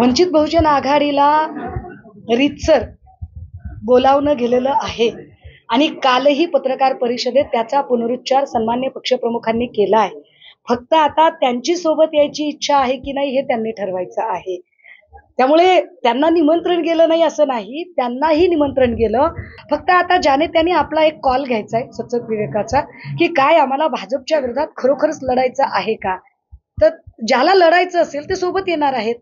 वंचित बहुजन आघाडीला रितसर बोलावणं गेलेलं आहे आणि कालही पत्रकार परिषदेत त्याचा पुनरुच्चार सन्मान्य पक्षप्रमुखांनी केला आहे फक्त आता त्यांची सोबत यायची इच्छा आहे की नाही हे त्यांनी ठरवायचं आहे त्यामुळे त्यांना निमंत्रण गेलं नाही असं नाही त्यांनाही निमंत्रण गेलं फक्त आता ज्याने त्यांनी आपला एक कॉल घ्यायचा आहे सचक विवेकाचा की काय आम्हाला भाजपच्या विरोधात खरोखरच लढायचं आहे का तर ज्याला लढायचं असेल ते सोबत येणार आहेत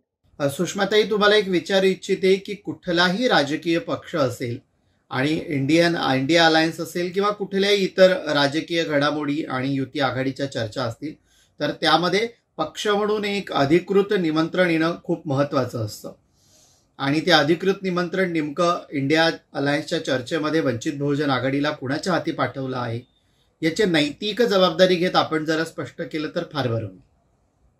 सुषमाताई तुम्हाला एक विचार इच्छिते की कुठलाही राजकीय पक्ष असेल आणि इंडियन इंडिया अलायन्स असेल किंवा कुठल्याही इतर राजकीय घडामोडी आणि युती आघाडीच्या चर्चा असतील तर त्यामध्ये पक्ष म्हणून एक अधिकृत निमंत्रण येणं खूप महत्त्वाचं असतं आणि ते अधिकृत निमंत्रण नेमकं इंडिया अलायन्सच्या चर्चेमध्ये वंचित बहुजन आघाडीला कुणाच्या हाती पाठवलं आहे याची नैतिक जबाबदारी घेत आपण जरा स्पष्ट केलं तर फार बरं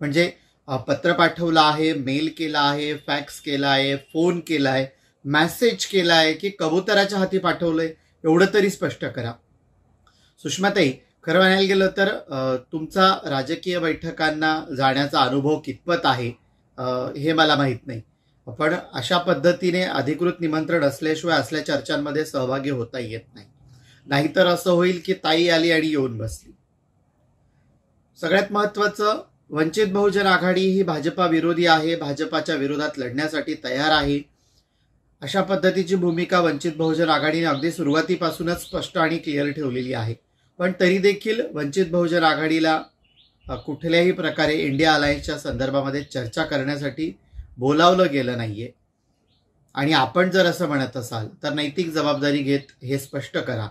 म्हणजे पत्र पाठवलं आहे मेल केला आहे फॅक्स केला आहे फोन केला आहे मॅसेज केला आहे की कबुतराच्या हाती पाठवलं आहे एवढं तरी स्पष्ट करा सुषमाताई खरं म्हणायला गेलं तर तुमचा राजकीय बैठकांना जाण्याचा अनुभव कितपत आहे हे मला माहीत नाही पण अशा पद्धतीने अधिकृत निमंत्रण असल्याशिवाय असल्या चर्चांमध्ये सहभागी होता येत नाही नाहीतर असं होईल की ताई आली आणि येऊन बसली सगळ्यात महत्त्वाचं वंचित बहुजन आघाडी ही भाजपा विरोधी आहे भाजपाच्या विरोधात लढण्यासाठी तयार आहे अशा पद्धतीची भूमिका वंचित बहुजन आघाडीने अगदी सुरुवातीपासूनच स्पष्ट आणि क्लिअर ठेवलेली आहे पण तरी देखील वंचित बहुजन आघाडीला कुठल्याही प्रकारे इंडिया अलायन्सच्या संदर्भामध्ये चर्चा करण्यासाठी बोलावलं गेलं नाही आणि आपण जर असं म्हणत असाल तर नैतिक जबाबदारी घेत हे स्पष्ट करा